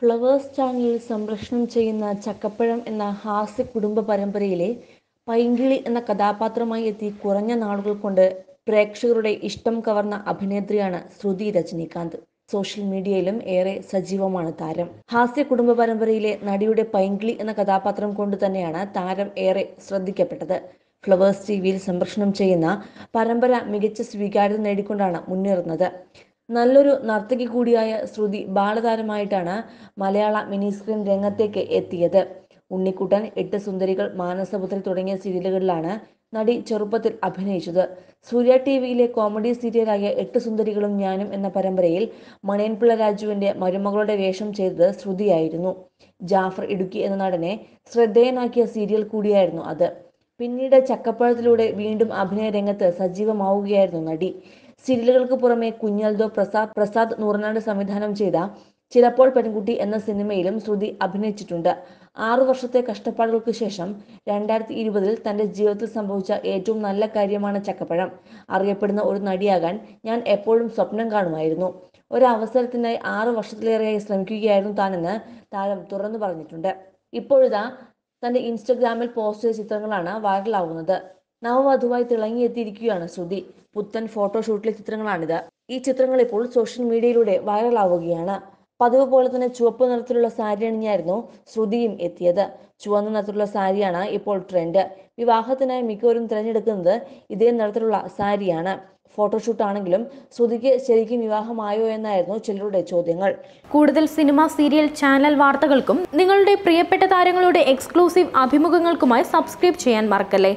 flowers ചാനലിൽ സംപ്രേഷണം ചെയ്യുന്ന ചക്കപ്പഴം എന്ന ഹാസ്യ കുടുംബ പരമ്പരയിലെ പൈങ്കിളി എന്ന കഥാപാത്രമായി എത്തി കുറഞ്ഞ നാളുകൾ കൊണ്ട് പ്രേക്ഷകരുടെ ഇഷ്ടം കവർന്ന അഭിനേത്രിയാണ് ശ്രുതി രജനീകാന്ത് സോഷ്യൽ മീഡിയയിലും ഏറെ സജീവമാണ് താരം ഹാസ്യ കുടുംബ പരമ്പരയിലെ നടിയുടെ പൈങ്കിളി എന്ന കഥാപാത്രം കൊണ്ട് തന്നെയാണ് താരം ഏറെ ശ്രദ്ധിക്കപ്പെട്ടത് ഫ്ലവേഴ്സ് ടി വിയിൽ ചെയ്യുന്ന പരമ്പര മികച്ച സ്വീകാര്യത നേടിക്കൊണ്ടാണ് മുന്നേറുന്നത് നല്ലൊരു നർത്തകി കൂടിയായ ശ്രുതി ബാലതാരമായിട്ടാണ് മലയാള മിനി സ്ക്രീൻ രംഗത്തേക്ക് എത്തിയത് ഉണ്ണിക്കുട്ടൻ എട്ട് സുന്ദരികൾ മാനസപുത്രി തുടങ്ങിയ സീരിയലുകളിലാണ് നടി ചെറുപ്പത്തിൽ അഭിനയിച്ചത് സൂര്യ ടി വിയിലെ കോമഡി സീരിയലായ എട്ട് സുന്ദരികളും ഞാനും എന്ന പരമ്പരയിൽ മണിയൻപിള്ള രാജുവിന്റെ മരുമകളുടെ വേഷം ചെയ്തത് ശ്രുതിയായിരുന്നു ജാഫർ ഇടുക്കി എന്ന നടനെ ശ്രദ്ധേയനാക്കിയ സീരിയൽ കൂടിയായിരുന്നു അത് പിന്നീട് ചക്കപ്പഴത്തിലൂടെ വീണ്ടും അഭിനയ രംഗത്ത് സജീവമാവുകയായിരുന്നു നടി സീരിയലുകൾക്ക് പുറമെ കുഞ്ഞാൽദോ പ്രസാദ് പ്രസാദ് നൂറനാട് സംവിധാനം ചെയ്ത ചിലപ്പോൾ പെൺകുട്ടി എന്ന സിനിമയിലും ശ്രുതി അഭിനയിച്ചിട്ടുണ്ട് ആറു വർഷത്തെ കഷ്ടപ്പാടുകൾക്ക് ശേഷം രണ്ടായിരത്തി ഇരുപതിൽ തന്റെ ജീവിതത്തിൽ സംഭവിച്ച ഏറ്റവും നല്ല കാര്യമാണ് ചക്കപ്പഴം അറിയപ്പെടുന്ന ഒരു നടിയാകാൻ ഞാൻ എപ്പോഴും സ്വപ്നം കാണുമായിരുന്നു ഒരവസരത്തിനായി ആറു വർഷത്തിലേറെയായി ശ്രമിക്കുകയായിരുന്നു താനെന്ന് താരം തുറന്നു പറഞ്ഞിട്ടുണ്ട് ഇപ്പോഴിതാ തന്റെ ഇൻസ്റ്റഗ്രാമിൽ പോസ്റ്റ് ചെയ്ത ചിത്രങ്ങളാണ് വൈറലാവുന്നത് നവവധുവായി തിളങ്ങിയെത്തിയിരിക്കുകയാണ് ശ്രുതി പുത്തൻ ഫോട്ടോഷൂട്ടിലെ ചിത്രങ്ങളാണിത് ഈ ചിത്രങ്ങൾ ഇപ്പോൾ സോഷ്യൽ മീഡിയയിലൂടെ വൈറലാവുകയാണ് പതിവ് പോലെ തന്നെ ചുവപ്പ് നിറത്തിലുള്ള സാരി അണിഞ്ഞായിരുന്നു ശ്രുതിയും എത്തിയത് ചുവന്ന നിറത്തിലുള്ള സാരിയാണ് ഇപ്പോൾ ട്രെൻഡ് വിവാഹത്തിനായി മിക്കവരും തിരഞ്ഞെടുക്കുന്നത് ഇതേ നിറത്തിലുള്ള സാരിയാണ് ഫോട്ടോഷൂട്ട് ആണെങ്കിലും ശ്രുതിക്ക് ശരിക്കും വിവാഹമായോ എന്നായിരുന്നു ചിലരുടെ ചോദ്യങ്ങൾ കൂടുതൽ സിനിമ സീരിയൽ ചാനൽ വാർത്തകൾക്കും നിങ്ങളുടെ പ്രിയപ്പെട്ട താരങ്ങളുടെ എക്സ്ക്ലൂസീവ് അഭിമുഖങ്ങൾക്കുമായി സബ്സ്ക്രൈബ് ചെയ്യാൻ മറക്കല്ലേ